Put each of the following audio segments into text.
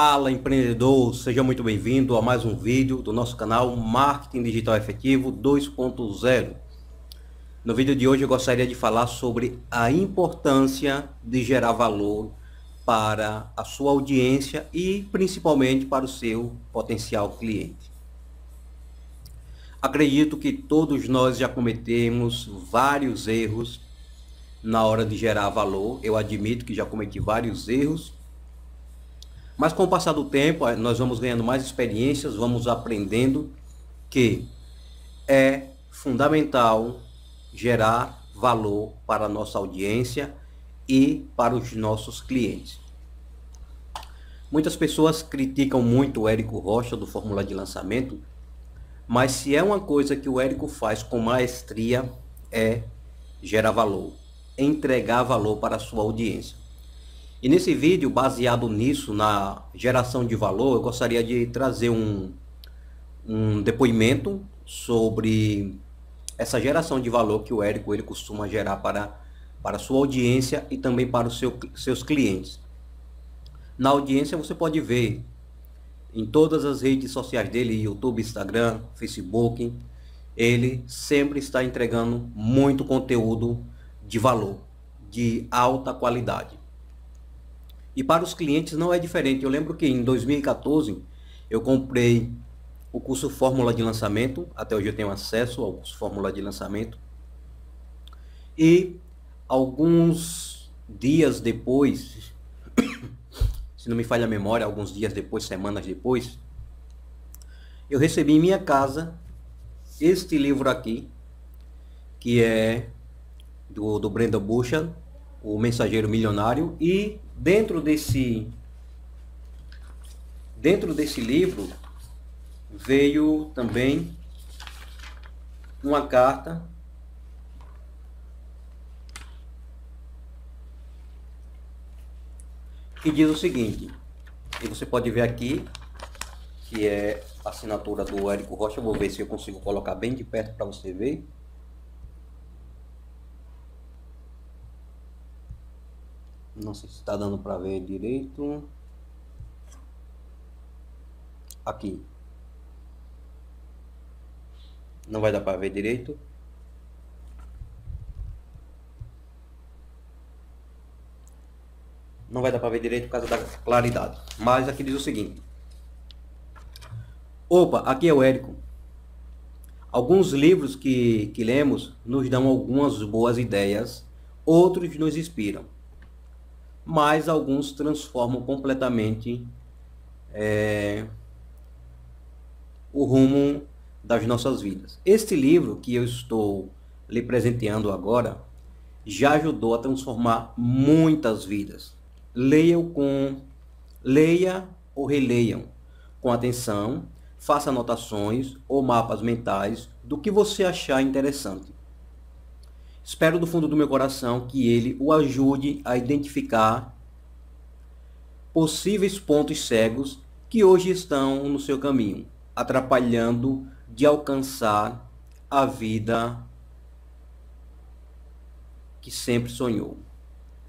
Fala empreendedor, seja muito bem-vindo a mais um vídeo do nosso canal Marketing Digital Efetivo 2.0. No vídeo de hoje eu gostaria de falar sobre a importância de gerar valor para a sua audiência e principalmente para o seu potencial cliente. Acredito que todos nós já cometemos vários erros na hora de gerar valor. Eu admito que já cometi vários erros mas com o passar do tempo, eh, nós vamos ganhando mais experiências, vamos aprendendo que é fundamental gerar valor para a nossa audiência e para os nossos clientes. Muitas pessoas criticam muito o Érico Rocha do Fórmula de Lançamento, mas se é uma coisa que o Érico faz com maestria é gerar valor, entregar valor para a sua audiência. E nesse vídeo, baseado nisso, na geração de valor, eu gostaria de trazer um, um depoimento sobre essa geração de valor que o Érico ele costuma gerar para, para sua audiência e também para os seu, seus clientes. Na audiência você pode ver em todas as redes sociais dele, YouTube, Instagram, Facebook, ele sempre está entregando muito conteúdo de valor, de alta qualidade. E para os clientes não é diferente. Eu lembro que em 2014 eu comprei o curso Fórmula de Lançamento, até hoje eu tenho acesso ao curso Fórmula de Lançamento. E alguns dias depois, se não me falha a memória, alguns dias depois, semanas depois, eu recebi em minha casa este livro aqui, que é do, do Brenda Buchan, O Mensageiro Milionário, e dentro desse dentro desse livro veio também uma carta que diz o seguinte, e você pode ver aqui, que é a assinatura do Érico Rocha, vou ver se eu consigo colocar bem de perto para você ver. Não sei se está dando para ver direito. Aqui. Não vai dar para ver direito. Não vai dar para ver direito por causa da claridade. Mas aqui diz o seguinte. Opa, aqui é o Érico. Alguns livros que, que lemos nos dão algumas boas ideias, outros nos inspiram mas alguns transformam completamente é, o rumo das nossas vidas. Este livro que eu estou lhe presenteando agora já ajudou a transformar muitas vidas. Leiam com leia ou releiam com atenção, faça anotações ou mapas mentais do que você achar interessante. Espero do fundo do meu coração que ele o ajude a identificar possíveis pontos cegos que hoje estão no seu caminho, atrapalhando de alcançar a vida que sempre sonhou.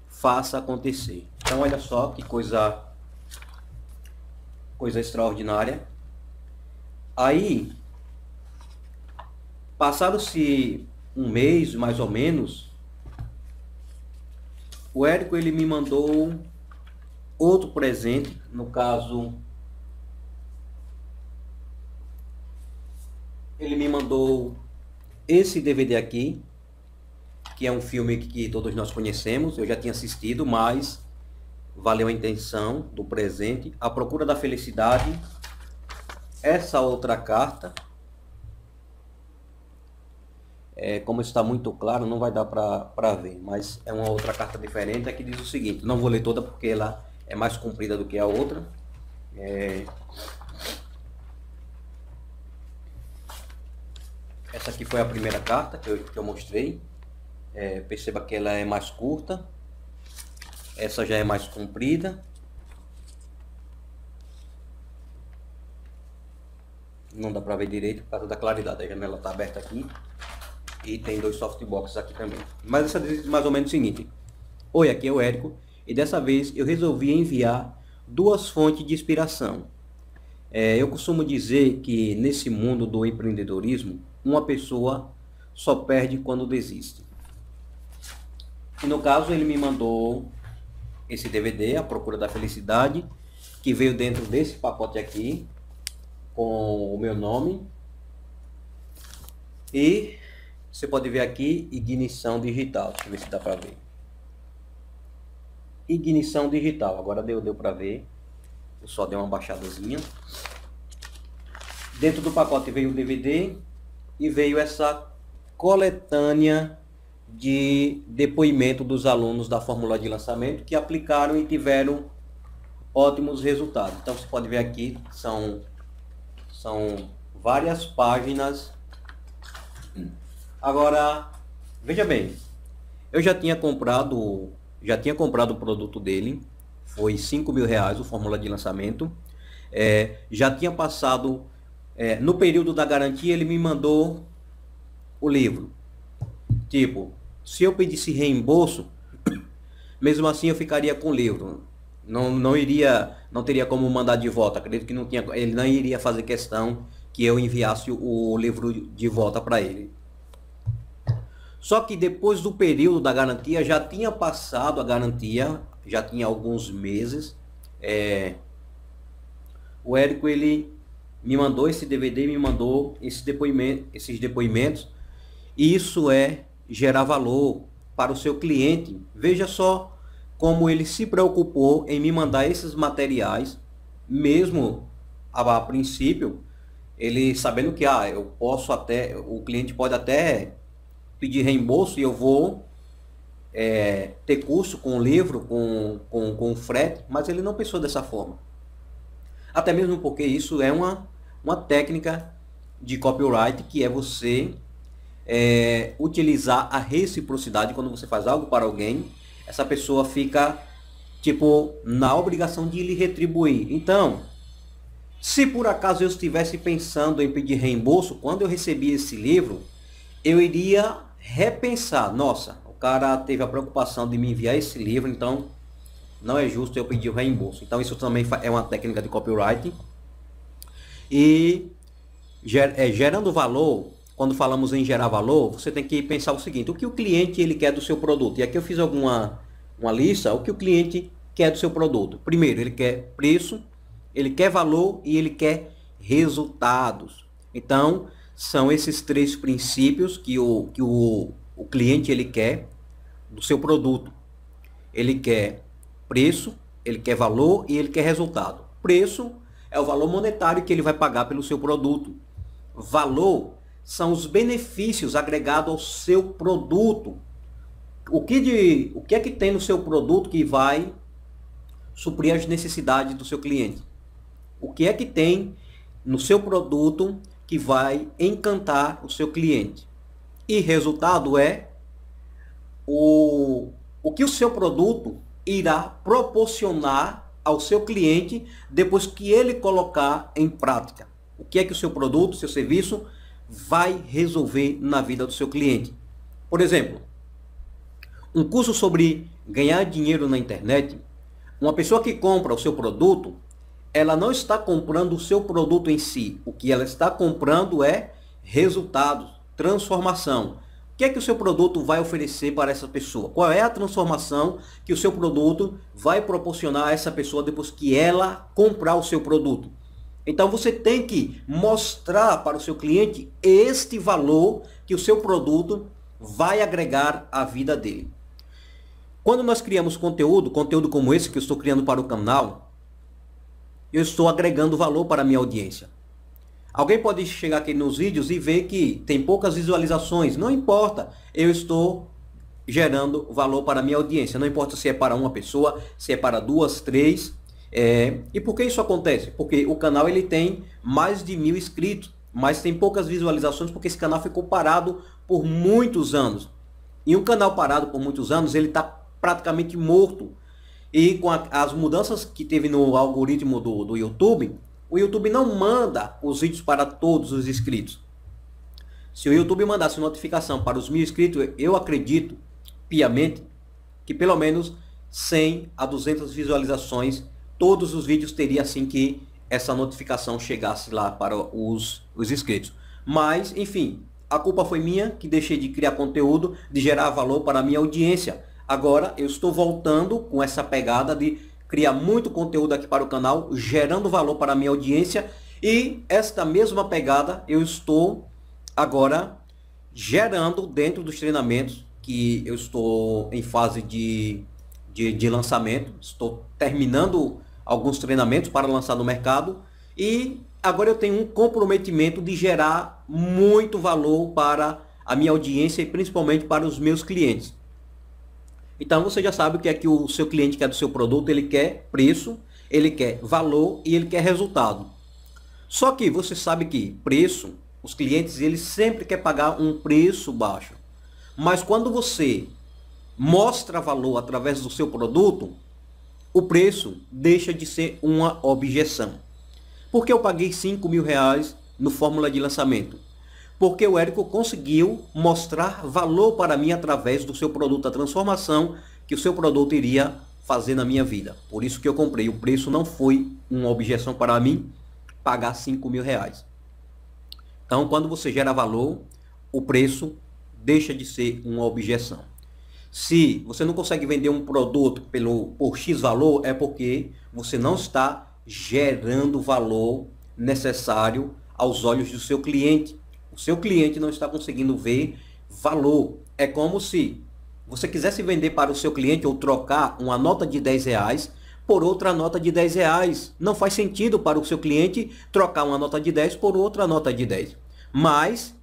Faça acontecer. Então olha só que coisa coisa extraordinária. Aí, passado-se um mês, mais ou menos, o Érico ele me mandou outro presente, no caso ele me mandou esse DVD aqui, que é um filme que todos nós conhecemos, eu já tinha assistido, mas valeu a intenção do presente, A Procura da Felicidade, essa outra carta é, como está muito claro, não vai dar para ver, mas é uma outra carta diferente é que diz o seguinte, não vou ler toda porque ela é mais comprida do que a outra. É... Essa aqui foi a primeira carta que eu, que eu mostrei. É, perceba que ela é mais curta. Essa já é mais comprida. Não dá para ver direito por causa da claridade. A janela está aberta aqui e tem dois softboxes aqui também. Mas essa vez é mais ou menos o seguinte. Oi, aqui é o Érico e dessa vez eu resolvi enviar duas fontes de inspiração. É, eu costumo dizer que nesse mundo do empreendedorismo, uma pessoa só perde quando desiste. E no caso ele me mandou esse DVD, A Procura da Felicidade, que veio dentro desse pacote aqui, com o meu nome. E você pode ver aqui, ignição digital. Deixa eu ver se dá para ver. Ignição digital. Agora deu, deu para ver. Eu só dei uma baixadazinha. Dentro do pacote veio o DVD e veio essa coletânea de depoimento dos alunos da fórmula de lançamento que aplicaram e tiveram ótimos resultados. Então você pode ver aqui, são, são várias páginas Agora, veja bem, eu já tinha comprado, já tinha comprado o produto dele, foi 5 mil reais o fórmula de lançamento. É, já tinha passado, é, no período da garantia, ele me mandou o livro. Tipo, se eu pedisse reembolso, mesmo assim eu ficaria com o livro. Não, não iria, não teria como mandar de volta. Acredito que não tinha, ele não iria fazer questão que eu enviasse o livro de volta para ele. Só que depois do período da garantia, já tinha passado a garantia, já tinha alguns meses. É, o Érico, ele me mandou esse DVD, me mandou esse depoimento, esses depoimentos. E isso é gerar valor para o seu cliente. Veja só como ele se preocupou em me mandar esses materiais, mesmo a, a princípio, ele sabendo que ah, eu posso até, o cliente pode até pedir reembolso e eu vou é, ter curso com o livro, com, com, com o frete, mas ele não pensou dessa forma. Até mesmo porque isso é uma, uma técnica de copyright que é você é, utilizar a reciprocidade quando você faz algo para alguém, essa pessoa fica tipo na obrigação de lhe retribuir. Então, se por acaso eu estivesse pensando em pedir reembolso quando eu recebi esse livro, eu iria repensar. Nossa, o cara teve a preocupação de me enviar esse livro, então não é justo eu pedir o reembolso. Então isso também é uma técnica de copyright. E é, gerando valor, quando falamos em gerar valor, você tem que pensar o seguinte: o que o cliente ele quer do seu produto? E aqui eu fiz alguma uma lista. O que o cliente quer do seu produto? Primeiro, ele quer preço, ele quer valor e ele quer resultados. Então, são esses três princípios que o, que o, o cliente ele quer do seu produto. Ele quer preço, ele quer valor e ele quer resultado. Preço é o valor monetário que ele vai pagar pelo seu produto. Valor são os benefícios agregados ao seu produto. O que, de, o que é que tem no seu produto que vai suprir as necessidades do seu cliente? O que é que tem no seu produto que vai encantar o seu cliente. E resultado é o, o que o seu produto irá proporcionar ao seu cliente depois que ele colocar em prática. O que é que o seu produto, seu serviço vai resolver na vida do seu cliente? Por exemplo, um curso sobre ganhar dinheiro na internet, uma pessoa que compra o seu produto, ela não está comprando o seu produto em si. O que ela está comprando é resultado, transformação. O que é que o seu produto vai oferecer para essa pessoa? Qual é a transformação que o seu produto vai proporcionar a essa pessoa depois que ela comprar o seu produto? Então você tem que mostrar para o seu cliente este valor que o seu produto vai agregar à vida dele. Quando nós criamos conteúdo, conteúdo como esse que eu estou criando para o canal, eu estou agregando valor para a minha audiência. Alguém pode chegar aqui nos vídeos e ver que tem poucas visualizações, não importa, eu estou gerando valor para a minha audiência, não importa se é para uma pessoa, se é para duas, três. É... E por que isso acontece? Porque o canal ele tem mais de mil inscritos, mas tem poucas visualizações porque esse canal ficou parado por muitos anos. E um canal parado por muitos anos, ele está praticamente morto. E com a, as mudanças que teve no algoritmo do, do YouTube, o YouTube não manda os vídeos para todos os inscritos. Se o YouTube mandasse notificação para os mil inscritos, eu acredito piamente que pelo menos 100 a 200 visualizações, todos os vídeos teria assim que essa notificação chegasse lá para os, os inscritos. Mas, enfim, a culpa foi minha que deixei de criar conteúdo, de gerar valor para a minha audiência. Agora eu estou voltando com essa pegada de criar muito conteúdo aqui para o canal, gerando valor para a minha audiência. E esta mesma pegada eu estou agora gerando dentro dos treinamentos que eu estou em fase de, de, de lançamento. Estou terminando alguns treinamentos para lançar no mercado. E agora eu tenho um comprometimento de gerar muito valor para a minha audiência e principalmente para os meus clientes. Então você já sabe o que é que o seu cliente quer do seu produto, ele quer preço, ele quer valor e ele quer resultado. Só que você sabe que preço, os clientes eles sempre quer pagar um preço baixo. Mas quando você mostra valor através do seu produto, o preço deixa de ser uma objeção. Porque eu paguei 5 mil reais no fórmula de lançamento porque o Érico conseguiu mostrar valor para mim através do seu produto, a transformação que o seu produto iria fazer na minha vida. Por isso que eu comprei. O preço não foi uma objeção para mim pagar 5 mil reais. Então, quando você gera valor, o preço deixa de ser uma objeção. Se você não consegue vender um produto pelo, por X valor, é porque você não está gerando valor necessário aos olhos do seu cliente seu cliente não está conseguindo ver valor. É como se você quisesse vender para o seu cliente ou trocar uma nota de 10 reais por outra nota de 10 reais. Não faz sentido para o seu cliente trocar uma nota de 10 por outra nota de 10. Mas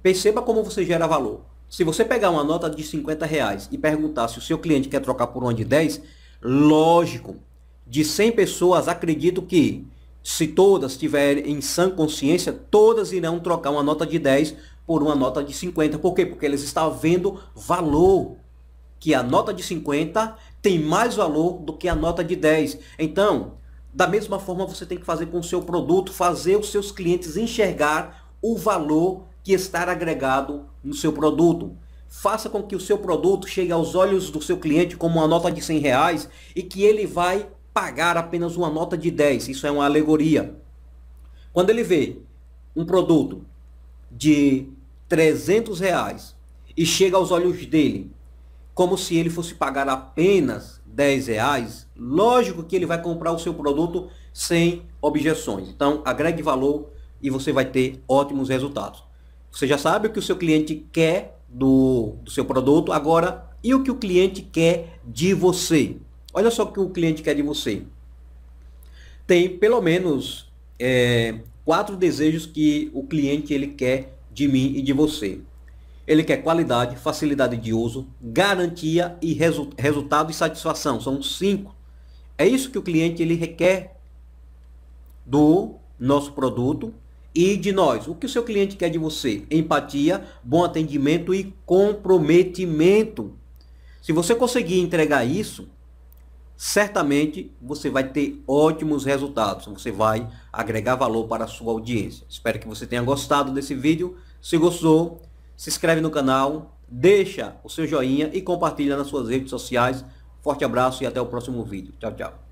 perceba como você gera valor. Se você pegar uma nota de 50 reais e perguntar se o seu cliente quer trocar por uma de 10, lógico, de 100 pessoas acredito que se todas tiverem em sã consciência, todas irão trocar uma nota de 10 por uma nota de 50. Por quê? Porque eles estão vendo valor. Que a nota de 50 tem mais valor do que a nota de 10. Então, da mesma forma você tem que fazer com o seu produto, fazer os seus clientes enxergar o valor que está agregado no seu produto. Faça com que o seu produto chegue aos olhos do seu cliente como uma nota de 100 reais e que ele vai pagar apenas uma nota de 10, isso é uma alegoria. Quando ele vê um produto de 300 reais e chega aos olhos dele como se ele fosse pagar apenas 10 reais, lógico que ele vai comprar o seu produto sem objeções. Então, agregue valor e você vai ter ótimos resultados. Você já sabe o que o seu cliente quer do, do seu produto, agora e o que o cliente quer de você. Olha só o que o cliente quer de você. Tem pelo menos é, quatro desejos que o cliente ele quer de mim e de você. Ele quer qualidade, facilidade de uso, garantia e resu resultado e satisfação. São cinco. É isso que o cliente ele requer do nosso produto e de nós. O que o seu cliente quer de você? Empatia, bom atendimento e comprometimento. Se você conseguir entregar isso, certamente você vai ter ótimos resultados, você vai agregar valor para a sua audiência. Espero que você tenha gostado desse vídeo. Se gostou, se inscreve no canal, deixa o seu joinha e compartilha nas suas redes sociais. Forte abraço e até o próximo vídeo. Tchau, tchau.